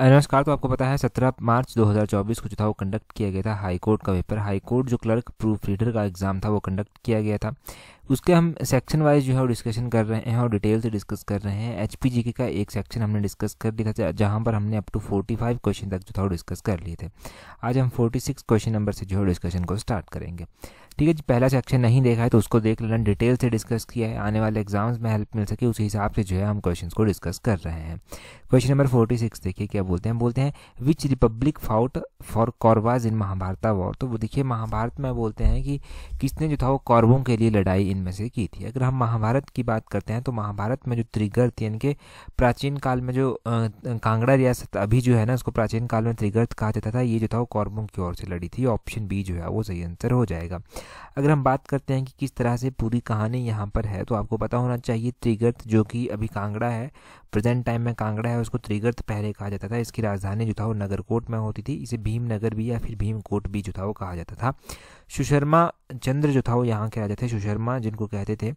नमस्कार तो आपको पता है 17 मार्च 2024 को जो था वो कंडक्ट किया गया था हाई कोर्ट का पेपर हाई कोर्ट जो क्लर्क प्रूफ रीडर का एग्ज़ाम था वो कंडक्ट किया गया था उसके हम सेक्शन वाइज जो है डिस्कशन कर रहे हैं और डिटेल से डिस्कस कर रहे हैं एच पी का एक सेक्शन हमने डिस्कस कर लिया था जहाँ पर हमने up to forty five question तक जो था डिस्कस कर लिए थे आज हम फोर्टी सिक्स क्वेश्चन नंबर से जो है डिस्कशन को स्टार्ट करेंगे ठीक है जी पहला सेक्शन नहीं देखा है तो उसको देख लेना डिटेल से डिस्कस किया है आने वाले एग्जाम्स में हेल्प मिल सके उसी हिसाब से जो है हम क्वेश्चन को डिस्कस कर रहे हैं क्वेश्चन नंबर फोर्टी सिक्स देखिए क्या बोलते हैं बोलते हैं which republic fought for Kauravas in Mahabharata war तो वो देखिए महाभारत में बोलते हैं कि किसने जो था वो कौरवों के लिए लड़ाई इन में से की थी अगर हम महाभारत की बात करते हैं तो महाभारत में जो त्रिगर्थ यानी कि प्राचीन काल में जो कांगड़ा रियासत अभी जो है ना उसको प्राचीन काल में त्रिगर्थ कहा जाता था ये जो था वो कौरबों की ओर से लड़ी थी ऑप्शन बी जो है वो सही आंसर हो जाएगा अगर हम बात करते हैं कि किस तरह से पूरी कहानी यहाँ पर है तो आपको पता होना चाहिए त्रिगर्थ जो कि अभी कांगड़ा है प्रेजेंट टाइम में कांगड़ा है उसको त्रिगर्त पहले कहा जाता था इसकी राजधानी जो था वो नगरकोट में होती थी इसे भीमनगर भी या फिर भीम कोट भी जो था वो कहा जाता था सुशर्मा चंद्र जो था वो यहाँ के राजा थे सुशर्मा जिनको कहते थे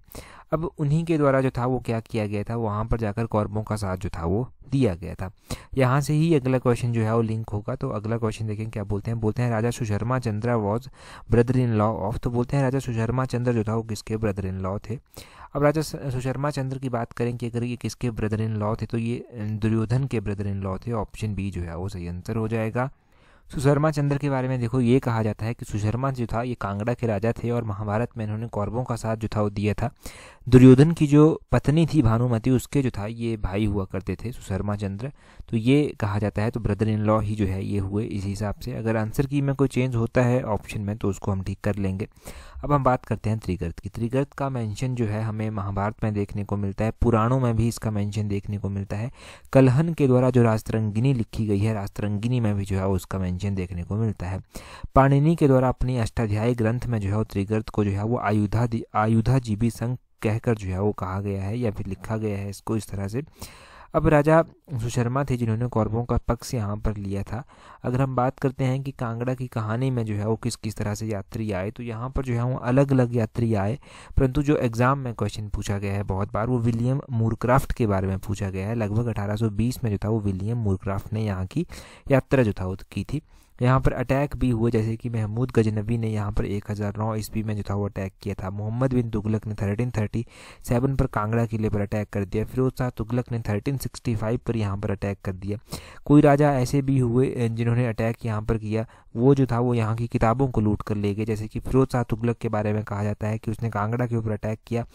अब उन्हीं के द्वारा जो था वो क्या किया गया था वहाँ पर जाकर कौरबों का साथ जो था वो दिया गया था यहाँ से ही अगला क्वेश्चन जो है वो लिंक होगा तो अगला क्वेश्चन देखें क्या बोलते हैं बोलते हैं Raja Susharma Chandra was brother in law of तो बोलते हैं राजा सुशर्मा चंद्र जो था वो किसके ब्रदर इन लॉ थे अब राजा सुशर्मा चंद्र की बात करें कि अगर ये किसके ब्रदर इन लॉ थे तो ये दुर्योधन के ब्रदर इन लॉ थे ऑप्शन बी जो है वो सही आंसर हो जाएगा सुशर्मा चंद्र के बारे में देखो ये कहा जाता है कि सुशर्मा जो था ये कांगड़ा के राजा थे और महाभारत में इन्होंने कौरवों का साथ जो था वो दिया था दुर्योधन की जो पत्नी थी भानुमति उसके जो था ये भाई हुआ करते थे सुशर्मा चंद्र तो ये कहा जाता है तो ब्रदर इन लॉ ही जो है ये हुए इस हिसाब से अगर आंसर की में कोई चेंज होता है ऑप्शन में तो उसको हम ठीक कर लेंगे अब हम बात करते हैं त्रिगर्त की त्रिगर्त का मेंशन जो है हमें महाभारत में देखने को मिलता है पुराणों में भी इसका मेंशन देखने को मिलता है कलहन के द्वारा जो रास्तरंगिनी लिखी गई है रास्तरंगिनी में भी जो है उसका मेंशन देखने को मिलता है पाणिनि के द्वारा अपनी अष्टाध्यायी ग्रंथ में जो है त्रिगर्त को जो है वो आयुधा आयुधा जीवी संघ कहकर जो है वो कहा गया है या फिर लिखा गया है इसको इस तरह से अब राजा सुशर्मा थे जिन्होंने कौरवों का पक्ष यहाँ पर लिया था अगर हम बात करते हैं कि कांगड़ा की कहानी में जो है वो किस किस तरह से यात्री आए तो यहाँ पर जो है वो अलग अलग यात्री आए परंतु जो एग्ज़ाम में क्वेश्चन पूछा गया है बहुत बार वो विलियम मूरक्राफ्ट के बारे में पूछा गया है लगभग अठारह में जो था वो विलियम मूरक्राफ्ट ने यहाँ की यात्रा जो था वो की थी यहाँ पर अटैक भी हुए जैसे कि महमूद गजनबी ने यहाँ पर 1009 ईस्वी में जो था वो अटैक किया था मोहम्मद बिन तुगलक ने 1337 पर कांगड़ा किले पर अटैक कर दिया फिरोज शाह तुगलक ने 1365 पर यहाँ पर अटैक कर दिया कोई राजा ऐसे भी हुए जिन्होंने अटैक यहाँ पर किया वो जो था वो यहाँ की किताबों को लूट कर ले गए जैसे कि फिरोज शाह तुगलक के बारे में कहा जाता है कि उसने कांगड़ा के ऊपर अटैक किया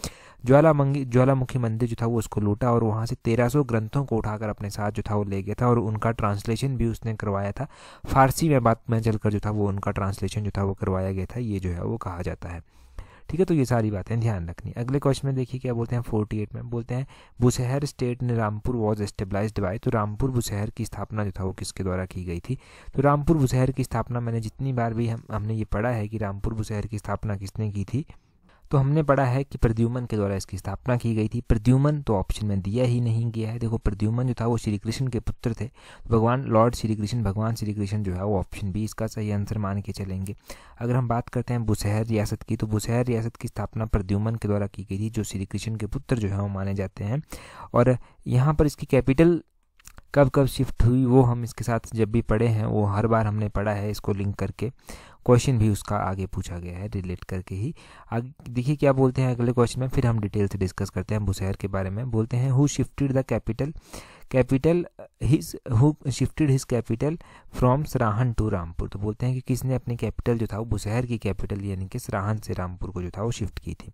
ज्वालामंगी ज्वालामुखी मंदिर जो था वो उसको लूटा और वहाँ से 1300 ग्रंथों को उठाकर अपने साथ जो था वो ले गया था और उनका ट्रांसलेशन भी उसने करवाया था फारसी में बात में चलकर जो था वो उनका ट्रांसलेशन जो था वो करवाया गया था ये जो है वो कहा जाता है ठीक है तो ये सारी बातें ध्यान रखनी अगले क्वेश्चन में देखिए क्या बोलते हैं फोर्टी एट में बोलते हैं बुसहर स्टेट ने रामपुर वॉज स्टेबलाइज बाय तो रामपुर बुसहर की स्थापना जो था वो किसके द्वारा की गई थी तो रामपुर बुसहर की स्थापना मैंने जितनी बार भी हम हमने ये पढ़ा है कि रामपुर बुसहर की स्थापना किसने की थी तो हमने पढ़ा है कि प्रद्युमन के द्वारा इसकी स्थापना की गई थी प्रद्युमन तो ऑप्शन में दिया ही नहीं गया है देखो प्रद्युमन जो था वो श्री कृष्ण के पुत्र थे भगवान लॉर्ड श्री कृष्ण भगवान श्री कृष्ण जो है वो ऑप्शन बी इसका सही आंसर मान के चलेंगे अगर हम बात करते हैं बुसहर रियासत की तो बुसहर रियासत की स्थापना प्रद्युमन के द्वारा की गई थी जो श्री कृष्ण के पुत्र जो है वो माने जाते हैं और यहाँ पर इसकी कैपिटल कब कब शिफ्ट हुई वो हम इसके साथ जब भी पढ़े हैं वो हर बार हमने पढ़ा है इसको लिंक करके क्वेश्चन भी उसका आगे पूछा गया है रिलेट करके ही आगे देखिए क्या बोलते हैं अगले क्वेश्चन में फिर हम डिटेल से डिस्कस करते हैं बुशहर के बारे में बोलते हैं who shifted the capital capital his who shifted his capital from Sarahan to Rampur तो बोलते हैं कि किसने अपनी कैपिटल जो था वो बुशहर की कैपिटल यानी कि सराहन से रामपुर को जो था वो शिफ्ट की थी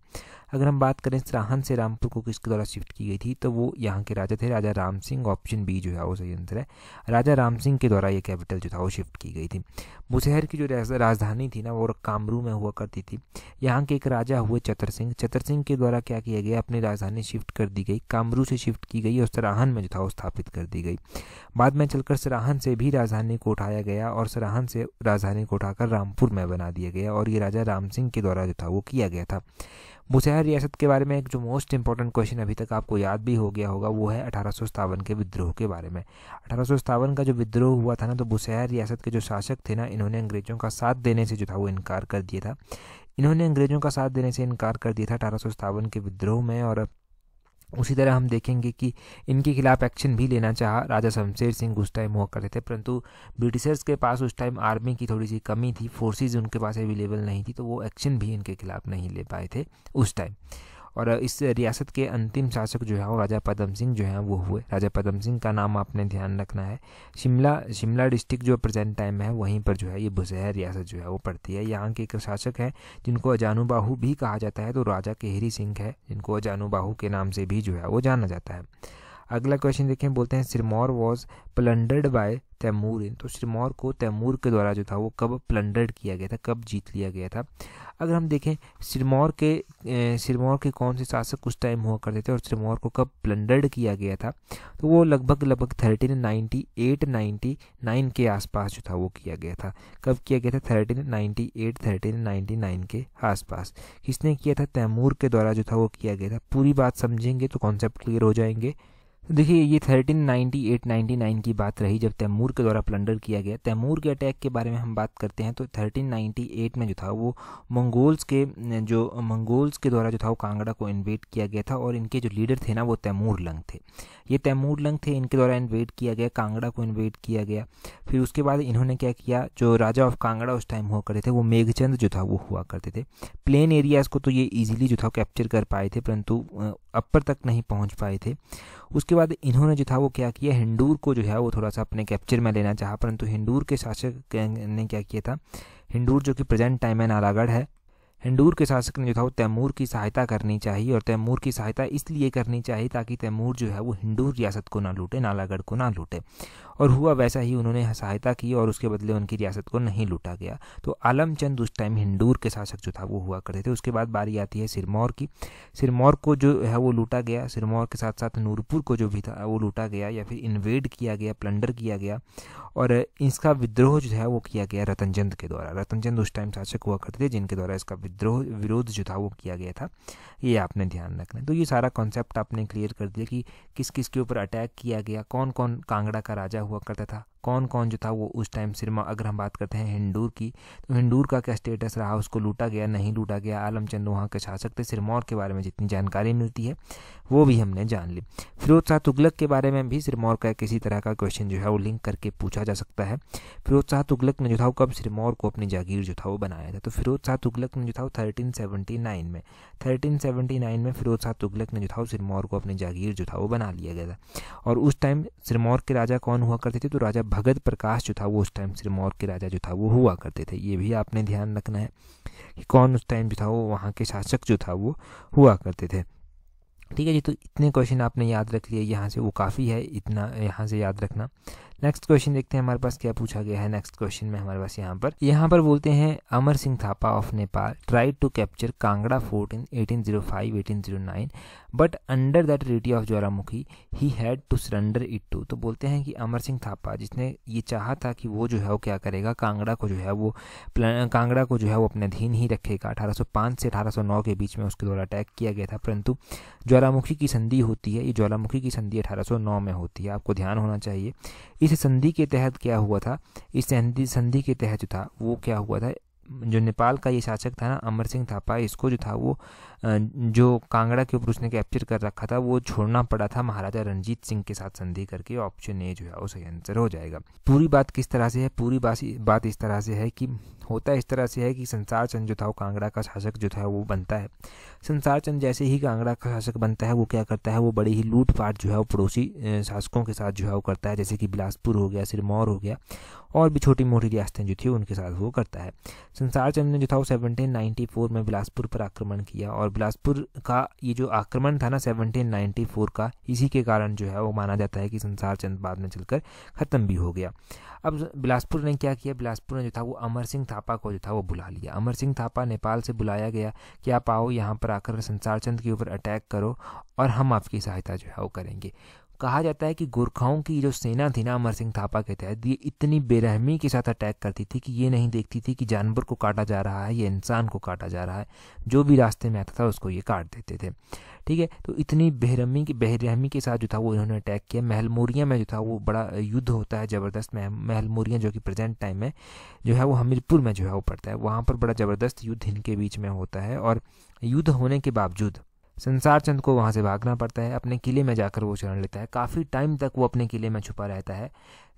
अगर हम बात करें सराहन से रामपुर को किसके द्वारा शिफ्ट की गई थी तो वो यहाँ के राजा थे राजा राम सिंह ऑप्शन बी जो है वो सही आंसर है राजा राम सिंह के द्वारा ये कैपिटल जो था वो शिफ्ट की गई थी बुशहर की जो राजधानी थी ना वो कामरू में हुआ करती थी यहाँ के एक राजा हुए चतर सिंह चतर सिंह के द्वारा क्या किया गया अपनी राजधानी शिफ्ट कर दी गई कामरू से शिफ्ट की गई और सराहन में जो था स्थापित कर दी गई बाद में चलकर सराहन से भी राजधानी को उठाया गया और सराहन से राजधानी को उठाकर रामपुर में बना दिया गया और ये राजा राम सिंह के द्वारा जो था वो किया गया था मुसहर रियासत के बारे में एक जो मोस्ट इंपॉर्टेंट क्वेश्चन अभी तक आपको याद भी हो गया होगा वो है अठारह के विद्रोह के बारे में अठारह का जो विद्रोह हुआ था ना तो बुसहर रियासत के जो शासक थे ना इन्होंने अंग्रेजों का साथ देने से जो था वो इनकार कर दिया था इन्होंने अंग्रेजों का साथ देने से इनकार कर दिया था अठारह के विद्रोह में और उसी तरह हम देखेंगे कि इनके खिलाफ एक्शन भी लेना चाहा राजा शमशेर सिंह उस टाइम हुआ करते थे परंतु ब्रिटिशर्स के पास उस टाइम आर्मी की थोड़ी सी कमी थी फोर्सेज उनके पास अवेलेबल नहीं थी तो वो एक्शन भी इनके खिलाफ नहीं ले पाए थे उस टाइम और इस रियासत के अंतिम शासक जो है वो राजा पदम सिंह जो है वो हुए राजा पदम सिंह का नाम आपने ध्यान रखना है शिमला शिमला डिस्ट्रिक्ट जो प्रेजेंट टाइम है वहीं पर जो है ये बुसहर रियासत जो है वो पड़ती है यहाँ के एक शासक हैं जिनको अजानुबाहू भी कहा जाता है तो राजा केहरी सिंह है जिनको अजानुबाहू के नाम से भी जो है वो जाना जाता है अगला क्वेश्चन देखें बोलते हैं Sirmaur was plundered by Timur तो सिरमौर को तैमूर के द्वारा जो था वो कब प्लंडर्ड किया गया था कब जीत लिया गया था अगर हम देखें सिरमौर के सिरमौर के कौन से शासक उस टाइम हुआ करते थे और सिरमौर को कब प्लंडर्ड किया गया था तो वो लगभग लगभग thirteen ninety eight ninety nine के आसपास जो था वो किया गया था कब किया गया था thirteen ninety eight thirteen ninety nine के आसपास किसने किया था तैमूर के द्वारा जो था वो किया गया था पूरी बात समझेंगे तो कॉन्सेप्ट क्लियर हो जाएंगे देखिए ये 1398-99 की बात रही जब तैमूर के द्वारा प्लंडर किया गया तैमूर के अटैक के बारे में हम बात करते हैं तो 1398 में जो था वो मंगोल्स के जो मंगोल्स के द्वारा जो था वो कांगड़ा को इन्वेट किया गया था और इनके जो लीडर थे ना वो तैमूर लंग थे ये तैमूर लंग थे इनके द्वारा इन्वेट किया गया कांगड़ा को इन्वेट किया गया फिर उसके बाद इन्होंने क्या किया जो राजा ऑफ कांगड़ा उस टाइम हुआ करते थे वो मेघचंद जो था वो हुआ करते थे प्लेन एरियाज़ को तो ये ईजिली जो था कैप्चर कर पाए थे परंतु अपर तक नहीं पहुँच पाए थे उसके बाद इन्होंने जो था वो क्या किया हिंडूर को जो है वो थोड़ा सा अपने कैप्चर में लेना चाहा परंतु हिंडूर के शासक ने क्या किया था हिंडूर जो कि प्रेजेंट टाइम में नालागढ़ है हिंडूर के शासक ने जो था वो तैमूर की सहायता करनी चाहिए और तैमूर की सहायता इसलिए करनी चाहिए ताकि तैमूर जो है वो हिंडूर रियासत को ना लूटे नालागढ़ को ना लूटे और हुआ वैसा ही उन्होंने सहायता की और उसके बदले उनकी रियासत को नहीं लूटा गया तो आलमचंद उस टाइम हिंडूर के शासक जो था वो हुआ करते थे उसके बाद बारी आती है सिरमौर की सिरमौर को जो है वो लूटा गया सिरमौर के साथ साथ नूरपुर को जो भी था वो लूटा गया या फिर इन्वेड किया गया प्लंडर किया गया और इसका विद्रोह जो है वो किया गया रतनचंद के द्वारा रतनचंद उस टाइम शासक हुआ करते थे जिनके द्वारा इसका विद्रोह विरोध जो था वो किया गया था ये आपने ध्यान रखना तो ये सारा कॉन्सेप्ट आपने क्लियर कर दिया कि किस किस के ऊपर अटैक किया गया कौन कौन कांगड़ा का राजा हुआ करता था कौन कौन जो था वो उस टाइम सिनेमा अगर हम बात करते हैं हिंडूर की तो हिंडूर का क्या स्टेटस रहा उसको लूटा गया नहीं लूटा गया आलमचंद वहाँ के शासक थे सिरमौर के बारे में जितनी जानकारी मिलती है वो भी हमने जान ली फिरोज शाह तुगलक के बारे में भी सिरमौर का किसी तरह का क्वेश्चन जो है वो लिंक करके पूछा जा सकता है फिरोज शाह तुगलक ने जो था वो कब सिरमौर को अपनी जागीर जो था वो बनाया था तो फिरोज शाह तुगलक ने जो था वो थर्टीन में थर्टीन में फिरोज शाह तुगलक ने जो था वो सिरमौर को अपनी जागीर जो था वो बना लिया गया था और उस टाइम सिरमौर के राजा कौन हुआ करते थे तो राजा भगत प्रकाश जो था वो उस टाइम सिरमौर के राजा जो था वो हुआ करते थे ये भी आपने ध्यान रखना है कि कौन उस टाइम जो था वो वहाँ के शासक जो था वो हुआ करते थे ठीक है जी तो इतने क्वेश्चन आपने याद रख लिए यहाँ से वो काफ़ी है इतना यहाँ से याद रखना नेक्स्ट क्वेश्चन देखते हैं हमारे पास क्या पूछा गया है नेक्स्ट क्वेश्चन में हमारे पास यहाँ पर यहाँ पर बोलते हैं Amar Singh Thapa of Nepal try to capture Kangra fort in 1805 1809 but under that treaty of Jwalamukhi he had to surrender it to तो बोलते हैं कि अमर सिंह थापा जिसने ये चाहा था कि वो जो है वो क्या करेगा कांगड़ा को जो है वो कांगड़ा को जो है वो अपने अधीन ही रखेगा अठारह से अठारह के बीच में उसके द्वारा अटैक किया गया था परंतु ज्वालामुखी की संधि होती है ये ज्वालामुखी की संधि अठारह में होती है आपको ध्यान होना चाहिए इस संधि के तहत क्या हुआ था इस संधि संधि के तहत जो था वो क्या हुआ था जो नेपाल का ये शासक था ना अमर सिंह थापा इसको जो था वो जो कांगड़ा के ऊपर उसने कैप्चर कर रखा था वो छोड़ना पड़ा था महाराजा रणजीत सिंह के साथ संधि करके ऑप्शन ए जो है वो सही आंसर हो जाएगा पूरी बात किस तरह से है पूरी बात इस तरह से है कि होता इस तरह से है कि संसार चंद जो था वो कांगड़ा का शासक जो था वो बनता है संसार चंद जैसे ही कांगड़ा का शासक बनता है वो क्या करता है वो बड़ी ही लूटपाट जो है वो पड़ोसी शासकों के साथ जो है वो करता है जैसे कि बिलासपुर हो गया सिरमौर हो गया और भी छोटी मोटी रियासतें जो थी उनके साथ वो करता है संसार चंद ने जो था वो सेवनटीन में बिलासपुर पर आक्रमण किया और और बिलासपुर का ये जो आक्रमण था ना 1794 का इसी के कारण जो है वो माना जाता है कि संसार चंद बाद में चलकर ख़त्म भी हो गया अब बिलासपुर ने क्या किया बिलासपुर ने जो था वो अमर सिंह थापा को जो था वो बुला लिया अमर सिंह थापा नेपाल से बुलाया गया कि आप आओ यहाँ पर आकर संसार चंद के ऊपर अटैक करो और हम आपकी सहायता जो है वो करेंगे कहा जाता है कि गोरखाओं की जो सेना थी ना अमर सिंह थापा के तहत ये इतनी बेरहमी के साथ अटैक करती थी कि ये नहीं देखती थी कि जानवर को काटा जा रहा है या इंसान को काटा जा रहा है जो भी रास्ते में आता था उसको ये काट देते थे ठीक है तो इतनी बेरहमी की बेरहमी के साथ जो था वो इन्होंने अटैक किया महलमोरिया में जो था वो बड़ा युद्ध होता है ज़बरदस्त महलमोरिया जो कि प्रेजेंट टाइम में जो है वो हमीरपुर में जो है वो पड़ता है वहाँ पर बड़ा ज़बरदस्त युद्ध इनके बीच में होता है और युद्ध होने के बावजूद संसार चंद को वहाँ से भागना पड़ता है अपने किले में जाकर वो शरण लेता है काफ़ी टाइम तक वो अपने किले में छुपा रहता है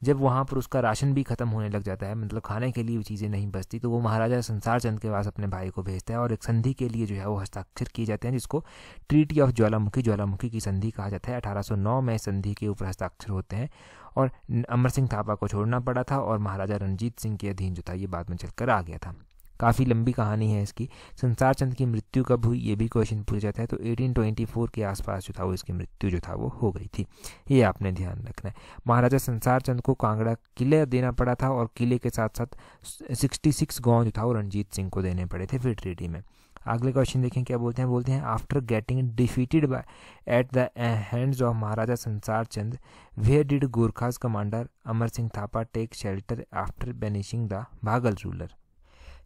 जब वहाँ पर उसका राशन भी ख़त्म होने लग जाता है मतलब खाने के लिए चीज़ें नहीं बचती तो वो महाराजा संसार चंद के पास अपने भाई को भेजता है और एक संधि के लिए जो है वो हस्ताक्षर किए जाते हैं जिसको ट्रीटी ऑफ ज्वालामुखी ज्वालामुखी की संधि कहा जाता है अठारह में संधि के ऊपर हस्ताक्षर होते हैं और अमर सिंह थापा को छोड़ना पड़ा था और महाराजा रणजीत सिंह के अधीन जो था ये बाद में चलकर आ गया था काफ़ी लंबी कहानी है इसकी संसार चंद की मृत्यु कब हुई ये भी क्वेश्चन पूछा जाता है तो 1824 के आसपास जो था वो इसकी मृत्यु जो था वो हो गई थी ये आपने ध्यान रखना है महाराजा संसार चंद को कांगड़ा किले देना पड़ा था और किले के साथ साथ सिक्सटी सिक्स गाँव जो था वो रणजीत सिंह को देने पड़े थे फिर ट्रेडी में अगले क्वेश्चन देखें क्या बोलते हैं बोलते हैं after getting defeated by at the hands of Maharaja Sansar Chand where did Gorkhas commander Amar Singh Thapa take shelter after banishing the Bhagal ruler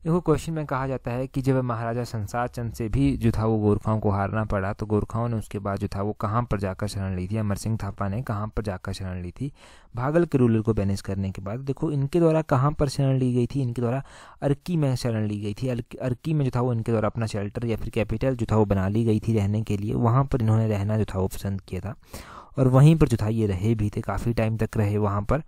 देखो क्वेश्चन में कहा जाता है कि जब महाराजा संसार चंद से भी जो था वो गोरखाओं को हारना पड़ा तो गोरखाओं ने उसके बाद जो था वो कहाँ पर जाकर शरण ली थी अमर सिंह थापा ने कहाँ पर जाकर शरण ली थी भागल के रूलर को बैनेज करने के बाद देखो इनके द्वारा कहाँ पर शरण ली गई थी इनके द्वारा अर्की में शरण ली गई थी अर्की में जो था वो इनके द्वारा अपना शेल्टर या फिर कैपिटल जो था वो बना ली गई थी रहने के लिए वहाँ पर इन्होंने रहना जो था वो पसंद किया था और वहीं पर जो था ये रहे भी थे काफ़ी टाइम तक रहे वहाँ पर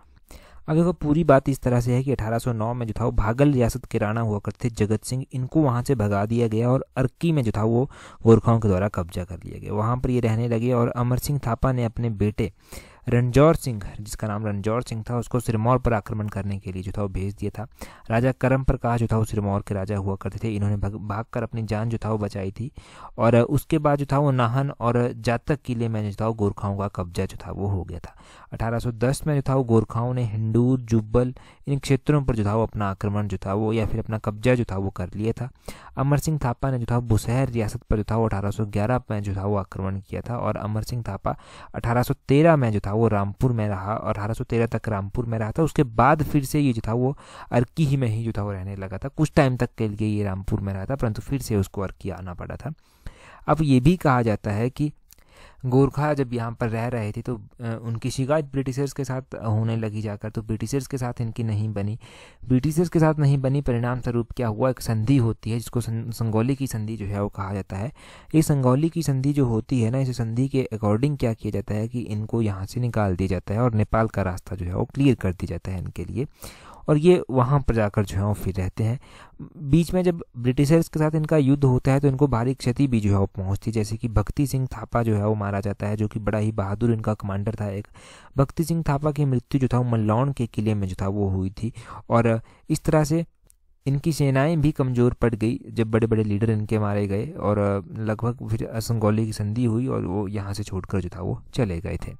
अब देखो पूरी बात इस तरह से है कि 1809 में जो था वो भागल रियासत के राणा हुआ करते जगत सिंह इनको वहाँ से भगा दिया गया और अर्की में जो था वो गोरखाओं के द्वारा कब्जा कर लिया गया वहाँ पर ये रहने लगे और अमर सिंह थापा ने अपने बेटे रणजौर सिंह जिसका नाम रणजौर सिंह था उसको सिरमौर पर आक्रमण करने के लिए जो था वो भेज दिया था राजा करम प्रकाश जो था वो सिरमौर के राजा हुआ करते थे इन्होंने भाग कर अपनी जान जो था वो बचाई थी और उसके बाद जो था वो नाहन और जातक किले में जो था वो गोरखाओं का कब्जा जो था वो हो गया था दस में जो था वो गोरखाओं ने हिंडूर जुब्बल इन क्षेत्रों पर जो था वो अपना आक्रमण जो था वो या फिर अपना कब्जा जो था वो कर लिया था अमर सिंह थापा ने जो था बुसहर रियासत पर जो था वो ग्यारह में जो था वो आक्रमण किया था और अमर सिंह थापा तेरह में जो था वो रामपुर में रहा और अठारह तक रामपुर में रहा था उसके बाद फिर से ये जो था वो अर्की ही में ही जो था वो रहने लगा था कुछ टाइम तक के लिए ये रामपुर में रहा था परंतु फिर से उसको अर्की आना पड़ा था अब ये भी कहा जाता है कि गोरखा जब यहाँ पर रह रहे थे तो उनकी शिकायत ब्रिटिशर्स के साथ होने लगी जाकर तो ब्रिटिशर्स के साथ इनकी नहीं बनी ब्रिटिशर्स के साथ नहीं बनी परिणाम स्वरूप क्या हुआ एक संधि होती है जिसको संगौली की संधि जो है वो कहा जाता है ये संगौली की संधि जो होती है ना इस संधि के अकॉर्डिंग क्या किया जाता है कि इनको यहाँ से निकाल दिया जाता है और नेपाल का रास्ता जो है वो क्लियर कर दिया जाता है इनके लिए और ये वहाँ पर जाकर जो है वो फिर रहते हैं बीच में जब ब्रिटिशर्स के साथ इनका युद्ध होता है तो इनको भारी क्षति भी जो है वो पहुँचती जैसे कि भक्ति सिंह थापा जो है वो मारा जाता है जो कि बड़ा ही बहादुर इनका कमांडर था एक भक्ति सिंह थापा की मृत्यु जो था वो मल्लौन के किले में जो था वो हुई थी और इस तरह से इनकी सेनाएं भी कमज़ोर पड़ गई जब बड़े बड़े लीडर इनके मारे गए और लगभग फिर असंगोली की संधि हुई और वो यहाँ से छोड़कर जो था वो चले गए थे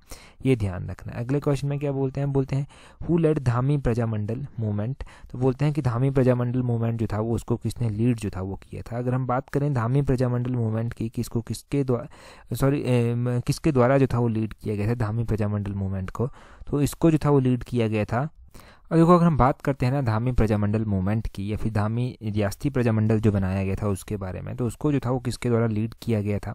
ये ध्यान रखना अगले क्वेश्चन में क्या बोलते हैं बोलते हैं who led Dhami Prajamandal movement तो बोलते हैं कि धामी प्रजामंडल मूवमेंट जो था वो उसको किसने लीड जो था वो किया था अगर हम बात करें धामी प्रजामंडल मूवमेंट की कि इसको किसके द्वारा सॉरी किसके द्वारा जो था वो लीड किया गया था धामी प्रजामंडल मूवमेंट को तो इसको जो था वो लीड किया गया था और देखो अगर हम बात करते हैं ना धामी प्रजामंडल मूवमेंट की या फिर धामी रियासती प्रजामंडल जो बनाया गया था उसके बारे में तो उसको जो था वो किसके द्वारा लीड किया गया था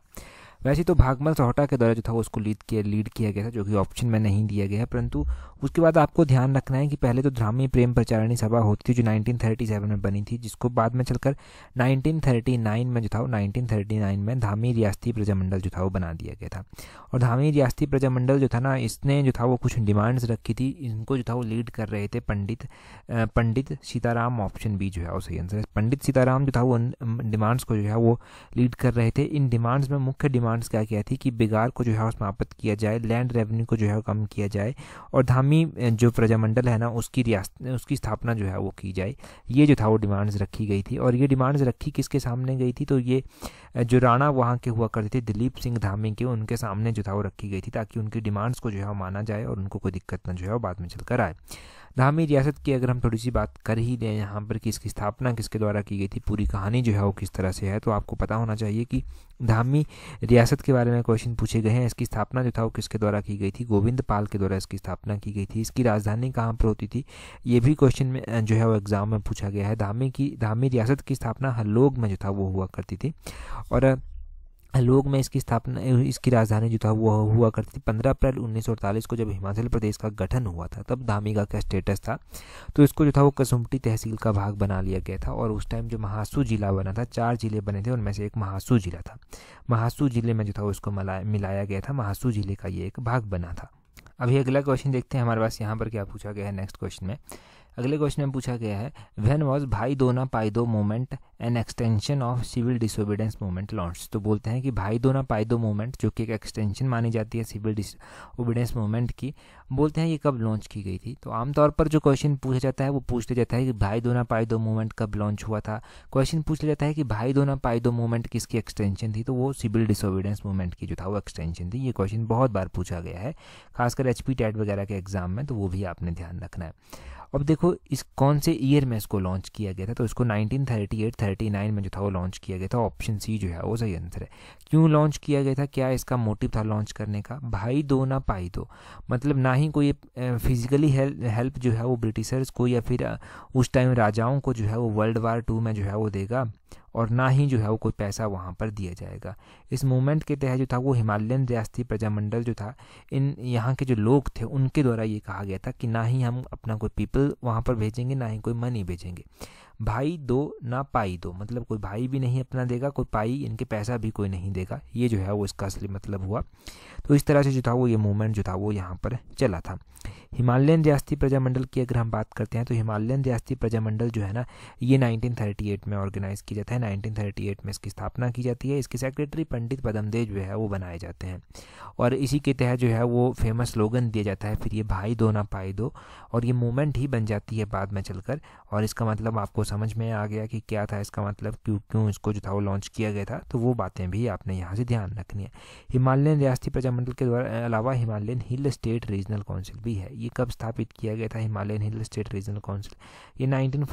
वैसे तो भागमल सोहटा के द्वारा जो था उसको लीड किया लीड किया गया था जो कि ऑप्शन में नहीं दिया गया है परंतु उसके बाद आपको ध्यान रखना है कि पहले तो धामी प्रेम प्रचारणी सभा होती थी जो 1937 में बनी थी जिसको बाद में चलकर 1939 में जो था वो नाइनटीन में धामी रियासती प्रजामंडल जो था वो बना दिया गया था और धामी रियासती प्रजामंडल जो था ना इसने जो था वो कुछ डिमांड्स रखी थी इनको जो था वो लीड कर रहे थे पंडित पंडित सीताराम ऑप्शन बी जो है वो सही आंसर है पंडित सीताराम जो था वो डिमांड्स को जो है वो लीड कर रहे थे इन डिमांड्स में मुख्य डिमांड डिमांड्स क्या किया थी कि बिगार को जो है समाप्त किया जाए लैंड रेवेन्यू को जो है कम किया जाए और धामी जो प्रजामंडल है ना उसकी रियासत उसकी स्थापना जो है वो की जाए ये जो था वो डिमांड्स रखी गई थी और ये डिमांड्स रखी किसके सामने गई थी तो ये जो राणा वहाँ के हुआ करते थे दिलीप सिंह धामी के उनके सामने जो था वो रखी गई थी ताकि उनकी डिमांड्स को जो है माना जाए और उनको कोई दिक्कत ना जो है वो बाद में चलकर आए धामी रियासत की अगर हम थोड़ी सी बात कर ही दें यहाँ पर कि इसकी स्थापना किसके द्वारा की गई थी पूरी कहानी जो है वो किस तरह से है तो आपको पता होना चाहिए कि धामी रियासत के बारे में क्वेश्चन पूछे गए हैं इसकी स्थापना जो था वो किसके द्वारा की गई थी गोविंद पाल के द्वारा इसकी स्थापना की गई थी इसकी राजधानी कहाँ पर होती थी ये भी क्वेश्चन में जो है वो एग्ज़ाम में पूछा गया है धामी की धामी रियासत की स्थापना लोग में जो था वो हुआ करती थी और लोग में इसकी स्थापना इसकी राजधानी जो था वो हुआ करती थी पंद्रह अप्रैल उन्नीस को जब हिमाचल प्रदेश का गठन हुआ था तब धामीगा का स्टेटस था तो इसको जो था वो कसुमटी तहसील का भाग बना लिया गया था और उस टाइम जो महासू जिला बना था चार जिले बने थे उनमें से एक महासू जिला था महासू जिले में जो था उसको मिलाया गया था महासू जिले का ये एक भाग बना था अभी अगला क्वेश्चन देखते हैं हमारे पास यहाँ पर क्या पूछा गया है नेक्स्ट क्वेश्चन में अगले क्वेश्चन में पूछा गया है when was Bhai Dona Do movement an extension of civil disobedience movement launch तो बोलते हैं कि भाई दोना दो मूवमेंट जो कि एक एक्सटेंशन मानी जाती है सिविल डिसोबिडेंस मूवमेंट की बोलते हैं ये कब लॉन्च की गई थी तो आमतौर पर जो क्वेश्चन पूछा जाता है वो पूछते जाता है कि भाई दोना दो मूवमेंट कब लॉन्च हुआ था क्वेश्चन पूछ जाता है कि भाई दोना दो मूवमेंट किसकी एक्सटेंशन थी तो वो सिविल डिसोबिडेंस मूवमेंट की जो था वो एक्सटेंशन थी ये क्वेश्चन बहुत बार पूछा गया है खासकर एच पी वगैरह के एग्जाम में तो वो भी आपने ध्यान रखना है अब देखो इस कौन से ईयर में इसको लॉन्च किया गया था तो इसको 1938 39 में जो था वो लॉन्च किया गया था ऑप्शन सी जो है वो सही आंसर है क्यों लॉन्च किया गया था क्या इसका मोटिव था लॉन्च करने का भाई दो ना पाई दो मतलब ना ही कोई फिजिकली हेल्प जो है वो ब्रिटिशर्स को या फिर उस टाइम राजाओं को जो है वो वर्ल्ड वार टू में जो है वो देगा और ना ही जो है वो कोई पैसा वहाँ पर दिया जाएगा इस मूवमेंट के तहत जो था वो हिमालयन रियासती प्रजामंडल जो था इन यहाँ के जो लोग थे उनके द्वारा ये कहा गया था कि ना ही हम अपना कोई पीपल वहाँ पर भेजेंगे ना ही कोई मनी भेजेंगे भाई दो ना पाई दो मतलब कोई भाई भी नहीं अपना देगा कोई पाई इनके पैसा भी कोई नहीं देगा ये जो है वो इसका असली मतलब हुआ तो इस तरह से जो था वो ये मूवमेंट जो था वो यहाँ पर चला था हिमालयन रियासती प्रजामंडल की अगर हम बात करते हैं तो हिमालयन रियासती प्रजामंडल जो है ना ये 1938 में ऑर्गेनाइज किया जाता है 1938 में इसकी स्थापना की जाती है इसके सेक्रेटरी पंडित पदमदेव जो है वो बनाए जाते हैं और इसी के तहत जो है वो फेमस स्लोगन दिया जाता है फिर ये भाई दो ना पाई दो और ये मूवमेंट ही बन जाती है बाद में चलकर और इसका मतलब आपको समझ में आ गया कि क्या था इसका मतलब क्यों क्यों इसको जो था वो लॉन्च किया गया था तो वो बातें भी आपने यहाँ से ध्यान रखनी है हिमालयन रियासती प्रजामंडल के द्वारा अलावा Himalayan hill state regional council भी है ये कब स्थापित किया गया था Himalayan hill state regional council ये नाइनटीन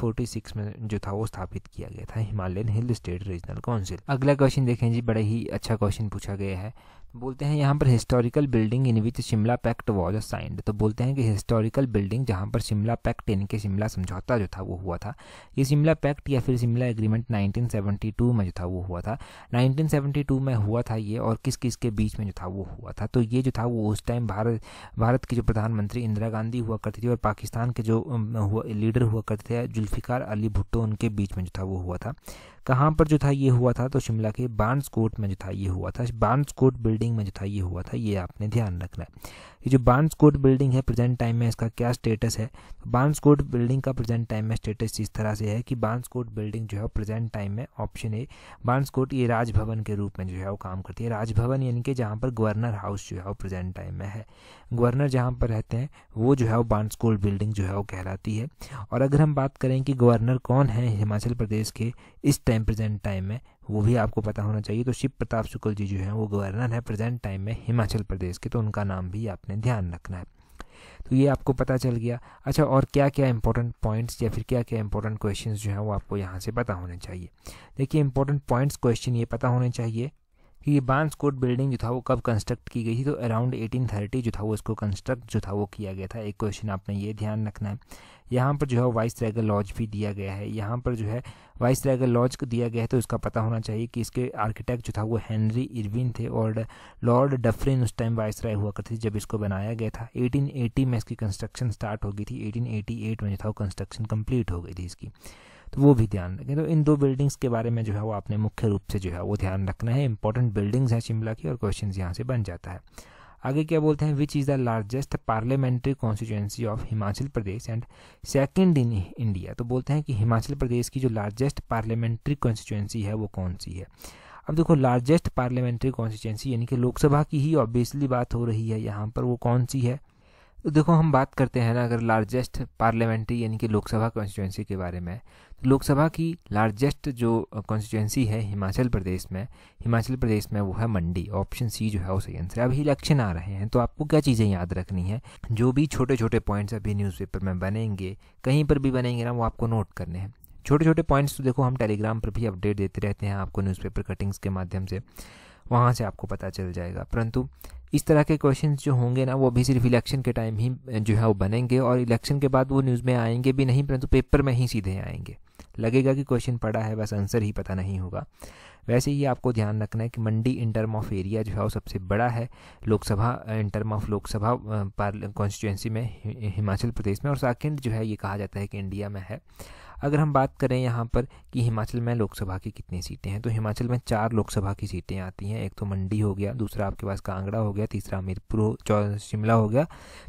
में जो था वो स्थापित किया गया था Himalayan hill state regional council अगला क्वेश्चन देखें जी बड़े ही अच्छा क्वेश्चन पूछा गया है बोलते हैं यहाँ पर historical building in which Shimla pact was signed तो बोलते हैं कि हिस्टोरिकल बिल्डिंग जहाँ पर शिमला पैक्ट यानी कि शिमला समझौता जो था वो हुआ था ये शिमला पैक्ट या फिर शिमला एग्रीमेंट 1972 में जो था वो हुआ था 1972 में हुआ था ये और किस किस के बीच में जो था वो हुआ था तो ये जो था वो उस टाइम भारत भारत की जो प्रधानमंत्री इंदिरा गांधी हुआ करती थी और पाकिस्तान के जो हुआ लीडर हुआ करते थे जुल्फ़िकार अली भुट्टो उनके बीच में जो था वो हुआ था कहाँ पर जो था ये हुआ था तो शिमला के बांस कोर्ट में जो था ये हुआ था बांस कोर्ट बिल्डिंग में जो था ये हुआ था ये आपने ध्यान रखना है ये जो बांस कोर्ट बिल्डिंग है प्रेजेंट टाइम में इसका क्या स्टेटस है तो बांस कोर्ट बिल्डिंग का प्रेजेंट टाइम में स्टेटस इस तरह से है कि बांस कोर्ट बिल्डिंग जो है प्रेजेंट टाइम में ऑप्शन ए बांस कोर्ट ये राजभवन के रूप में जो है वो काम करती है राजभवन यानी कि जहाँ पर गवर्नर हाउस जो है वो प्रेजेंट टाइम में है गवर्नर जहाँ पर रहते हैं वो जो है वो बांस कोर्ट बिल्डिंग जो है वो कहलाती है और अगर हम बात करें कि गवर्नर कौन है हिमाचल प्रदेश के इस टाइम टाइम प्रेजेंट टाइम में वो भी आपको पता होना चाहिए तो शिव प्रताप शुक्ल जी जो हैं वो गवर्नर हैं प्रेजेंट टाइम में हिमाचल प्रदेश के तो उनका नाम भी आपने ध्यान रखना है तो ये आपको पता चल गया अच्छा और क्या क्या इंपॉर्टेंट पॉइंट्स या फिर क्या क्या इंपॉर्टेंट क्वेश्चन जो हैं वो आपको यहाँ से पता होने चाहिए देखिए इंपॉर्टेंट पॉइंट्स क्वेश्चन ये पता होने चाहिए ये बांस कोट बिल्डिंग जो था वो कब कंस्ट्रक्ट की गई थी तो अराउंड 1830 जो था वो इसको कंस्ट्रक्ट जो था वो किया गया था एक क्वेश्चन आपने ये ध्यान रखना है यहाँ पर जो है वाइस ट्रैगर लॉज भी दिया गया है यहाँ पर जो है वाइस ट्रैगर लॉज दिया गया है तो इसका पता होना चाहिए कि इसके आर्किटेक्ट जो था वो हेनरी इरविन थे और लॉर्ड डफरिन उस टाइम वाइस राय हुआ करते थे जब इसको बनाया गया था 1880 में इसकी कंस्ट्रक्शन स्टार्ट हो गई थी 1888 में जो था वो कंस्ट्रक्शन कंप्लीट हो गई थी इसकी तो वो भी ध्यान रखें तो इन दो बिल्डिंग्स के बारे में जो है वो आपने मुख्य रूप से जो है वो ध्यान रखना है इंपॉर्टेंट बिल्डिंग्स हैं शिमला की और क्वेश्चन यहाँ से बन जाता है आगे क्या बोलते हैं which is the largest parliamentary constituency of Himachal Pradesh and second in India तो बोलते हैं कि हिमाचल प्रदेश की जो लार्जेस्ट पार्लियामेंट्री कॉन्स्टिट्यूंसी है वो कौन सी है अब देखो लार्जेस्ट पार्लियामेंट्री कॉन्स्टिट्यूंसी यानी कि लोकसभा की ही ऑब्वियसली बात हो रही है यहाँ पर वो कौन सी है तो देखो हम बात करते हैं ना अगर लार्जेस्ट पार्लियामेंट्री यानी कि लोकसभा कॉन्स्टिट्यूंसी के बारे में तो लोकसभा की लार्जेस्ट जो कॉन्स्टिट्यूएंसी है हिमाचल प्रदेश में हिमाचल प्रदेश में वो है मंडी ऑप्शन सी जो है वो सही आंसर अभी इलेक्शन आ रहे हैं तो आपको क्या चीज़ें याद रखनी है जो भी छोटे छोटे पॉइंट्स अभी न्यूज़पेपर में बनेंगे कहीं पर भी बनेंगे ना वो आपको नोट करने हैं छोटे छोटे पॉइंट्स तो देखो हम टेलीग्राम पर भी अपडेट देते रहते हैं आपको न्यूज़पेपर कटिंग्स के माध्यम से वहाँ से आपको पता चल जाएगा परंतु इस तरह के क्वेश्चन जो होंगे ना वो भी सिर्फ इलेक्शन के टाइम ही जो है वो बनेंगे और इलेक्शन के बाद वो न्यूज़ में आएंगे भी नहीं परंतु पेपर में ही सीधे आएंगे लगेगा कि क्वेश्चन पड़ा है बस आंसर ही पता नहीं होगा वैसे ही आपको ध्यान रखना है कि मंडी टर्म ऑफ एरिया जो है वो सबसे बड़ा है Lok Sabha term of Lok Sabha constituency में हिमाचल प्रदेश में और साकेंड जो है ये कहा जाता है कि इंडिया में है अगर हम बात करें यहाँ पर कि हिमाचल में लोकसभा की कितनी सीटें हैं तो हिमाचल में चार लोकसभा की सीटें आती हैं एक तो मंडी हो गया दूसरा आपके पास कांगड़ा हो गया तीसरा हमीरपुर हो शिमला हो गया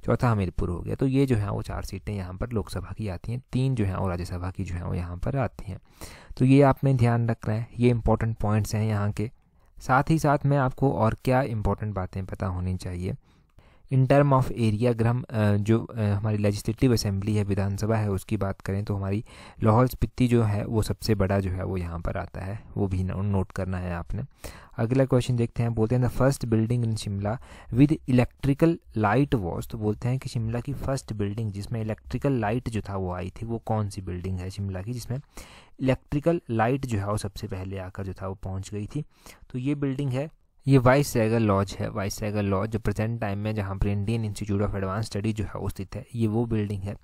चौथा हमीरपुर हो गया तो ये जो है वो चार सीटें यहाँ पर लोकसभा की आती हैं तीन जो हैं वो राज्यसभा की जो है वो यहाँ पर आती हैं तो ये आपने ध्यान रखना है ये इंपॉर्टेंट पॉइंट्स हैं यहाँ के साथ ही साथ में आपको और क्या इम्पोर्टेंट बातें पता होनी चाहिए इन टर्म ऑफ एरिया अगर हम जो हमारी लेजिस्लेटिव असेंबली है विधानसभा है उसकी बात करें तो हमारी लाहौल स्पिति जो है वो सबसे बड़ा जो है वो यहाँ पर आता है वो भी नोट करना है आपने अगला क्वेश्चन देखते हैं बोलते हैं the first building in Shimla with electrical light was तो बोलते हैं कि शिमला की फर्स्ट बिल्डिंग जिसमें इलेक्ट्रिकल लाइट जो था वो आई थी वो कौन सी बिल्डिंग है शिमला की जिसमें इलेक्ट्रिकल लाइट जो है वो सबसे पहले आकर जो था वो पहुँच गई थी तो ये बिल्डिंग है ये वाइस सैगर लॉज है वाइस सैगर लॉज जो प्रेजेंट टाइम में जहाँ पर Indian Institute of Advance Study जो है वो स्थित है ये वो बिल्डिंग है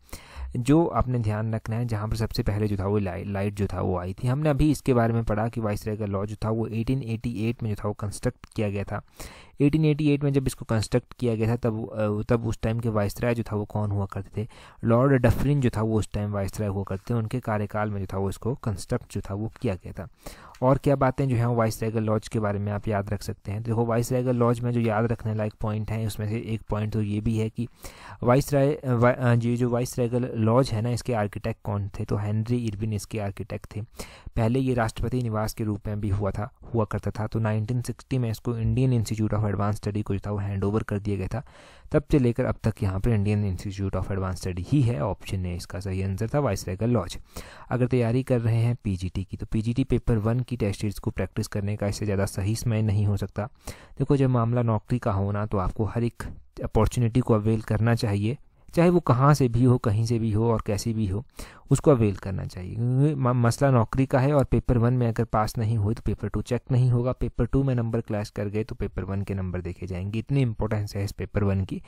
जो आपने ध्यान रखना है जहाँ पर सबसे पहले जो था वो लाइट लाइट जो था वो आई थी हमने अभी इसके बारे में पढ़ा कि वाइस सैगर लॉज जो था वो 1888 में जो था वो कंस्ट्रक्ट किया गया था 1888 में जब इसको कंस्ट्रक्ट किया गया था तब तब उस टाइम के वायसराय जो था वो कौन हुआ करते थे लॉर्ड डफरिन जो था वो उस टाइम वायसराय हुआ करते थे उनके कार्यकाल में जो था वो इसको कंस्ट्रक्ट जो था वो किया गया था और क्या बातें जो है वाइस राइगर लॉज के बारे में आप याद रख सकते हैं देखो वाइस राइगर लॉज में जो याद रखने लायक पॉइंट है उसमें से एक पॉइंट तो ये भी है कि वाइस राय ये जो वाइस राइगर लॉज है ना इसके आर्किटेक्ट कौन थे तो हेनरी इरविन इसके आर्किटेक्ट थे पहले ये राष्ट्रपति निवास के रूप में भी हुआ था हुआ करता था तो नाइनटीन में इसको Indian Institute of Advance Study को जो था वो हैंड ओवर कर दिया गया था तब से लेकर अब तक यहाँ पर Indian Institute of Advance Study ही है ऑप्शन ने इसका सही आंसर था वाइस रेगल लॉज अगर तैयारी कर रहे हैं पीजीटी की तो पीजीटी पेपर वन की टेस्ट सीरीज को प्रैक्टिस करने का इससे ज़्यादा सही समय नहीं हो सकता देखो जब मामला नौकरी का होना तो आपको हर एक अपॉर्चुनिटी को अवेल करना चाहिए चाहे वो कहाँ से भी हो कहीं से भी हो और कैसे भी हो उसको अवेल करना चाहिए मसला नौकरी का है और पेपर वन में अगर पास नहीं हुए तो पेपर टू चेक नहीं होगा पेपर टू में नंबर क्लैश कर गए तो पेपर वन के नंबर देखे जाएंगे इतनी इंपॉर्टेंस है इस पेपर वन की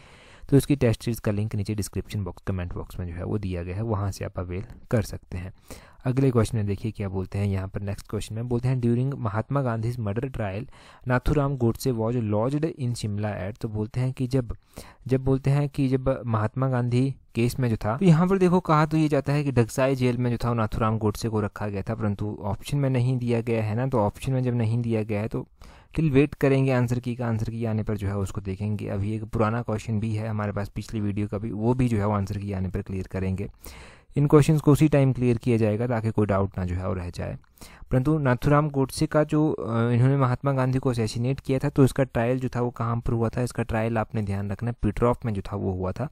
तो इसकी टेस्ट सीरीज़ का लिंक नीचे डिस्क्रिप्शन बॉक्स कमेंट बॉक्स में जो है वो दिया गया है वहाँ से आप अवेल कर सकते हैं अगले क्वेश्चन में देखिए क्या बोलते हैं यहाँ पर नेक्स्ट क्वेश्चन में बोलते हैं during Mahatma Gandhi murder trial Nathuram Godse was lodged in Shimla at तो बोलते हैं कि जब जब बोलते हैं कि जब महात्मा गांधी केस में जो था तो यहाँ पर देखो कहा तो ये जाता है कि डगसाई जेल में जो था नाथुराम गोडसे को रखा गया था परंतु ऑप्शन में नहीं दिया गया है ना तो ऑप्शन में जब नहीं दिया गया है तो टिल वेट करेंगे आंसर की का आंसर की आने पर जो है उसको देखेंगे अभी एक पुराना क्वेश्चन भी है हमारे पास पिछली वीडियो का भी वो भी जो है वो आंसर की आने पर क्लियर करेंगे इन क्वेश्चंस को उसी टाइम क्लियर किया जाएगा ताकि कोई डाउट ना जो है वो रह जाए परंतु नाथुराम गोडसे का जो इन्होंने महात्मा गांधी को असैसिनेट किया था तो इसका ट्रायल जो था वो कहाँ पर हुआ था इसका ट्रायल आपने ध्यान रखना पिटरॉफ में जो था वो हुआ था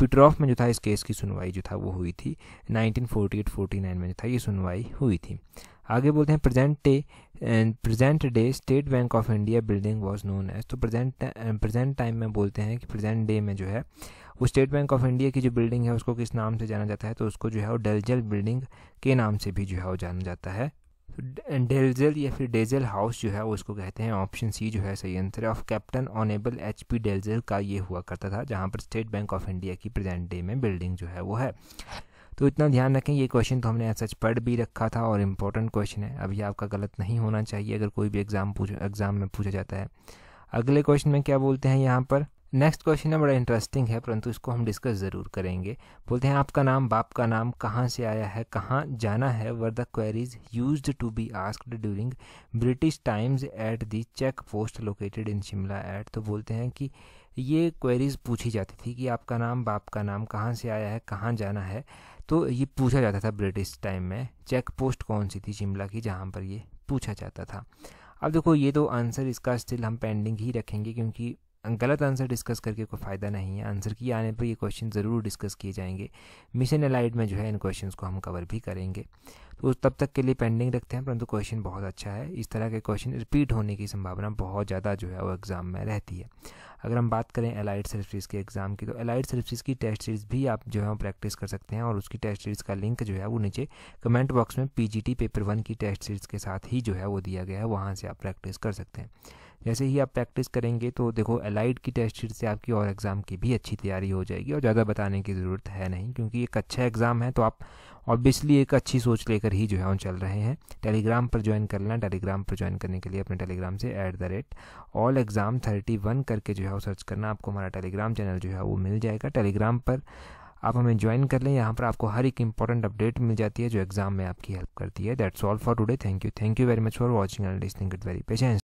पिटरॉफ में जो था इस केस की सुनवाई जो था वो हुई थी नाइनटीन फोर्टी में जो था ये सुनवाई हुई थी आगे बोलते हैं present day and present day State Bank of India building was known as तो प्रेजेंट प्रेजेंट टाइम में बोलते हैं कि प्रेजेंट डे में जो है वो स्टेट बैंक ऑफ इंडिया की जो बिल्डिंग है उसको किस नाम से जाना जाता है तो उसको जो है वो डेलजल बिल्डिंग के नाम से भी जो है वो जाना जाता है डेलजल या फिर डेजल हाउस जो है वो उसको कहते हैं ऑप्शन सी जो है सही answer of captain honourable H P Dalzell का ये हुआ करता था जहाँ पर स्टेट बैंक ऑफ इंडिया की प्रेजेंट डे में बिल्डिंग जो है वो है तो इतना ध्यान रखें ये क्वेश्चन तो हमने एज सच पढ़ भी रखा था और इम्पोर्टेंट क्वेश्चन है अभी आपका गलत नहीं होना चाहिए अगर कोई भी एग्जाम पूछ एग्जाम में पूछा जाता है अगले क्वेश्चन में क्या बोलते हैं यहाँ पर नेक्स्ट क्वेश्चन है बड़ा इंटरेस्टिंग है परंतु इसको हम डिस्कस ज़रूर करेंगे बोलते हैं आपका नाम बाप का नाम कहाँ से आया है कहाँ जाना है where the queries used to be asked during British times at the check post located in Shimla at तो बोलते हैं कि ये क्वेरीज पूछी जाती थी कि आपका नाम बाप का नाम कहाँ से आया है कहाँ जाना है तो ये पूछा जाता था ब्रिटिश टाइम में चेक पोस्ट कौन सी थी शिमला की जहाँ पर ये पूछा जाता था अब देखो ये तो आंसर इसका स्टिल हम पेंडिंग ही रखेंगे क्योंकि गलत आंसर डिस्कस करके कोई फ़ायदा नहीं है आंसर की आने पर ये क्वेश्चन ज़रूर डिस्कस किए जाएंगे मिशन एलाइड में जो है इन क्वेश्चंस को हम कवर भी करेंगे तो तब तक के लिए पेंडिंग रखते हैं परंतु क्वेश्चन बहुत अच्छा है इस तरह के क्वेश्चन रिपीट होने की संभावना बहुत ज़्यादा जो है वो एग्ज़ाम में रहती है अगर हम बात करें एलाइड सर्विस के एग्ज़ाम की तो एलाइड सर्विस की टेस्ट सीरीज़ भी आप जो है प्रैक्टिस कर सकते हैं और उसकी टेस्ट सीरीज़ का लिंक जो है वो नीचे कमेंट बॉक्स में पी पेपर वन की टेस्ट सीरीज़ के साथ ही जो है वो दिया गया है वहाँ से आप प्रैक्टिस कर सकते हैं जैसे ही आप प्रैक्टिस करेंगे तो देखो एलाइड की टेस्ट शीट से आपकी और एग्ज़ाम की भी अच्छी तैयारी हो जाएगी और ज़्यादा बताने की ज़रूरत है नहीं क्योंकि एक अच्छा एग्ज़ाम है तो आप ऑब्वियसली एक अच्छी सोच लेकर ही जो है वो चल रहे हैं टेलीग्राम पर ज्वाइन कर लेना टेलीग्राम पर ज्वाइन करने के लिए अपने टेलीग्राम से at the rate all exam thirty one करके जो है वो सर्च करना आपको हमारा टेलीग्राम चैनल जो है वो मिल जाएगा टेलीग्राम पर आप हमें ज्वाइन कर लें यहाँ पर आपको हर एक इंपॉर्टेंट अपडेट मिल जाती है जो एग्जाम में आपकी हेल्प करती है that's all for today thank you thank you very much for watching and listening it very patience